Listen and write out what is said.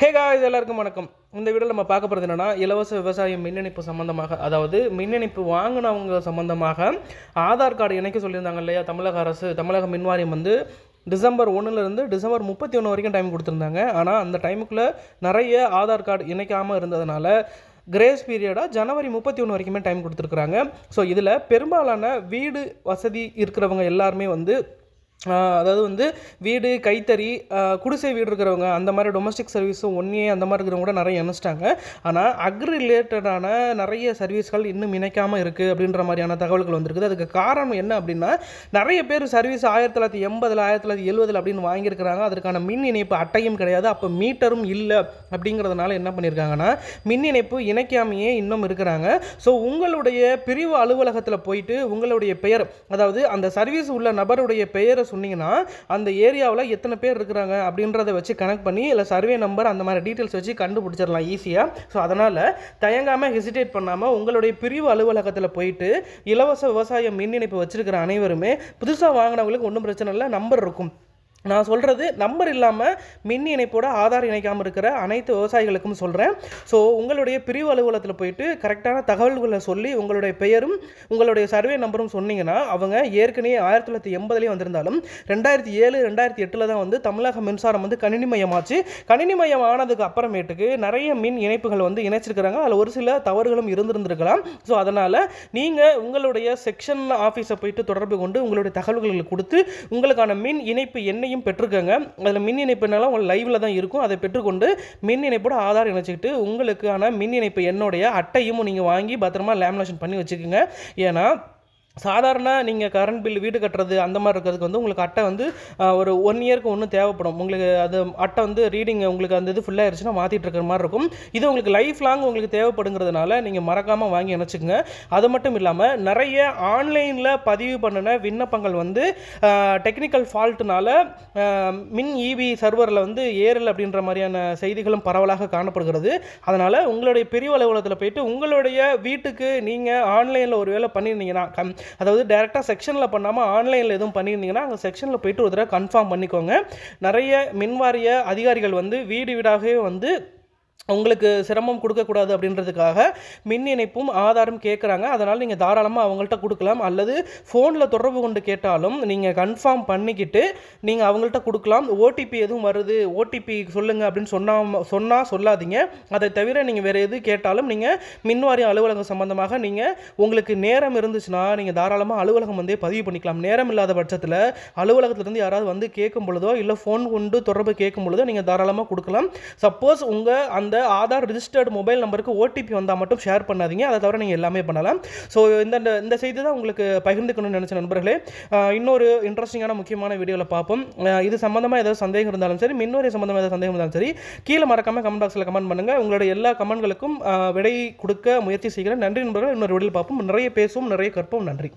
hey guys எல்லாருக்கும் வணக்கம் இந்த வீடியோவில் நம்ம பார்க்க போகிறது என்னென்னா இலவச விவசாயம் மின் இணைப்பு சம்மந்தமாக அதாவது மின் இணைப்பு வாங்கினவங்க சம்மந்தமாக ஆதார் கார்டு இணைக்க சொல்லியிருந்தாங்க இல்லையா தமிழக அரசு தமிழக மின்வாரியம் வந்து டிசம்பர் ஒன்றுலேருந்து டிசம்பர் முப்பத்தி ஒன்று வரைக்கும் டைம் கொடுத்துருந்தாங்க ஆனால் அந்த டைமுக்குள்ளே நிறைய ஆதார் கார்டு இணைக்காமல் இருந்ததுனால கிரேஸ் பீரியடாக ஜனவரி முப்பத்தி ஒன்று வரைக்குமே டைம் கொடுத்துருக்குறாங்க ஸோ இதில் பெரும்பாலான வீடு வசதி இருக்கிறவங்க எல்லாருமே வந்து அதாவது வந்து வீடு கைத்தறி குடிசை வீடு இருக்கிறவங்க அந்த மாதிரி டொமஸ்டிக் சர்வீஸும் ஒன்னே அந்த மாதிரி இருக்கிறவங்க கூட நிறைய இணைச்சிட்டாங்க ஆனால் அக்ரி ரிலேட்டடான நிறைய சர்வீஸ்கள் இன்னும் இணைக்காமல் இருக்குது அப்படின்ற மாதிரியான தகவல்கள் வந்திருக்குது அதுக்கு காரணம் என்ன அப்படின்னா நிறைய பேர் சர்வீஸ் ஆயிரத்தி தொள்ளாயிரத்தி எண்பதில் ஆயிரத்தி தொள்ளாயிரத்தி எழுபதில் அப்படின்னு வாங்கியிருக்கிறாங்க அதற்கான மின் இணைப்பு அட்டையும் கிடையாது அப்போ மீட்டரும் இல்லை அப்படிங்கிறதுனால என்ன பண்ணியிருக்காங்கன்னா மின் இணைப்பு இணைக்காமையே இன்னும் இருக்கிறாங்க ஸோ உங்களுடைய பிரிவு அலுவலகத்தில் போயிட்டு உங்களுடைய பெயர் அதாவது அந்த சர்வீஸ் உள்ள நபருடைய பெயரை சொன்னீங்கன்னா அந்த ஏரியாவில் எத்தனை பேர் இருக்கிறாங்க அப்படின்றத வச்சு கனெக்ட் பண்ணி இல்லை சர்வே நம்பர் அந்த மாதிரி டீட்டெயில்ஸ் வச்சு கண்டுபிடிச்சிடலாம் ஈஸியாக ஸோ அதனால் தயங்காமல் ஹெசிடேட் பண்ணாமல் உங்களுடைய பிரிவு அலுவலகத்தில் போயிட்டு இலவச விவசாய மின் இணைப்பு வச்சுருக்கிற அனைவருமே புதுசாக வாங்கினவங்களுக்கு ஒன்றும் பிரச்சனை இல்லை நம்பர் இருக்கும் நான் சொல்கிறது நம்பர் இல்லாமல் மின் இணைப்போட ஆதார் இணைக்காமல் இருக்கிற அனைத்து விவசாயிகளுக்கும் சொல்கிறேன் ஸோ உங்களுடைய பிரிவு அலுவலகத்தில் போயிட்டு கரெக்டான தகவல்களை சொல்லி உங்களுடைய பெயரும் உங்களுடைய சர்வே நம்பரும் சொன்னீங்கன்னா அவங்க ஏற்கனவே ஆயிரத்தி தொள்ளாயிரத்தி எண்பதுலேயே வந்திருந்தாலும் ரெண்டாயிரத்தி ஏழு ரெண்டாயிரத்தி எட்டில் தான் வந்து தமிழக மின்சாரம் வந்து கணினி மயமாச்சு கணினி மயம் ஆனதுக்கு அப்புறமேட்டுக்கு நிறைய மின் இணைப்புகள் வந்து இணைச்சிருக்கிறாங்க அதில் ஒரு சில தவறுகளும் இருந்திருந்திருக்கலாம் ஸோ அதனால் நீங்கள் உங்களுடைய செக்ஷன் ஆஃபீஸை போயிட்டு தொடர்பு கொண்டு உங்களுடைய தகவல்களை கொடுத்து உங்களுக்கான மின் இணைப்பு என்ன இணைப்பையும் பெற்றுக்கோங்க அதில் மின் இணைப்புனால உங்கள் லைவில் தான் இருக்கும் அதை பெற்றுக்கொண்டு மின் இணைப்போட ஆதார் இணைச்சிக்கிட்டு உங்களுக்கான மின் இணைப்பு என்னுடைய அட்டையும் நீங்கள் வாங்கி பத்திரமா லேமினேஷன் பண்ணி வச்சுக்கோங்க ஏன்னா சாதாரண நீங்கள் கரண்ட் பில் வீடு கட்டுறது அந்த மாதிரி இருக்கிறதுக்கு வந்து உங்களுக்கு அட்டை வந்து ஒரு ஒன் இயருக்கு ஒன்று தேவைப்படும் உங்களுக்கு அது அட்டை வந்து ரீடிங் உங்களுக்கு அந்த இது ஃபுல்லாக இருந்துச்சுன்னா மாற்றிட்டு இருக்கிற மாதிரி இருக்கும் இது உங்களுக்கு லைஃப் லாங் உங்களுக்கு தேவைப்படுங்கிறதுனால நீங்கள் மறக்காமல் வாங்கி நினச்சிக்கோங்க அது மட்டும் இல்லாமல் நிறைய ஆன்லைனில் பதிவு பண்ணின விண்ணப்பங்கள் வந்து டெக்னிக்கல் ஃபால்ட்டுனால மின் இவி e சர்வரில் வந்து ஏறல் அப்படின்ற மாதிரியான செய்திகளும் பரவலாக காணப்படுகிறது அதனால் உங்களுடைய பெரிய அலுவலகத்தில் போயிட்டு உங்களுடைய வீட்டுக்கு நீங்கள் ஆன்லைனில் ஒரு வேலை பண்ணியிருந்தீங்கன்னா அதாவது டேரெக்டாக செக்ஷனில் பண்ணாமல் ஆன்லைனில் எதுவும் பண்ணியிருந்தீங்கன்னா அங்கே செக்ஷனில் போயிட்டு ஒரு தடவை கன்ஃபார்ம் பண்ணிக்கோங்க நிறைய மின்வாரிய அதிகாரிகள் வந்து வீடு வீடாகவே வந்து உங்களுக்கு சிரமம் கொடுக்கக்கூடாது அப்படின்றதுக்காக மின் இணைப்பும் ஆதாரம் கேட்குறாங்க அதனால் நீங்கள் தாராளமாக அவங்கள்ட்ட கொடுக்கலாம் அல்லது ஃபோனில் தொடர்பு கொண்டு கேட்டாலும் நீங்கள் கன்ஃபார்ம் பண்ணிக்கிட்டு நீங்கள் அவங்கள்ட்ட கொடுக்கலாம் ஓடிபி எதுவும் வருது ஓடிபி சொல்லுங்கள் அப்படின்னு சொன்னால் சொன்னால் சொல்லாதீங்க அதை தவிர நீங்கள் வேறு எது கேட்டாலும் நீங்கள் மின்வாரிய அலுவலகம் சம்மந்தமாக நீங்கள் உங்களுக்கு நேரம் இருந்துச்சுன்னா நீங்கள் தாராளமாக அலுவலகம் வந்து பதிவு பண்ணிக்கலாம் நேரம் இல்லாத பட்சத்தில் அலுவலகத்திலேருந்து யாராவது வந்து கேட்கும் பொழுதோ இல்லை ஃபோன் கொண்டு தொடர்பு கேட்கும் பொழுதோ நீங்கள் தாராளமாக கொடுக்கலாம் சப்போஸ் உங்கள் அந்த அந்த ஆதார் ரிஜிஸ்டர்டு மொபைல் நம்பருக்கு ஓடிபி வந்தால் மட்டும் ஷேர் பண்ணாதீங்க அதை தவிர நீங்கள் எல்லாமே பண்ணலாம் ஸோ இந்த இந்த செய்தி தான் உங்களுக்கு பகிர்ந்துக்கணும்னு நினச்ச நண்பர்களே இன்னொரு இன்ட்ரெஸ்டிங்கான முக்கியமான வீடியோவில் பார்ப்போம் இது சம்மந்தமாக ஏதாவது சந்தேகம் இருந்தாலும் சரி மின்னோரிய சம்மந்தமாக ஏதாவது சந்தேகம் இருந்தாலும் சரி கீழே மறக்காமல் கமெண்ட் பாக்ஸில் கமெண்ட் பண்ணுங்கள் உங்களோட எல்லா கமெண்ட்களுக்கும் விடை கொடுக்க முயற்சி செய்கிறேன் நன்றி நண்பர்கள் இன்னொரு வீடியோவில் பார்ப்போம் நிறைய பேசுவோம் நிறைய கற்போம் நன்றி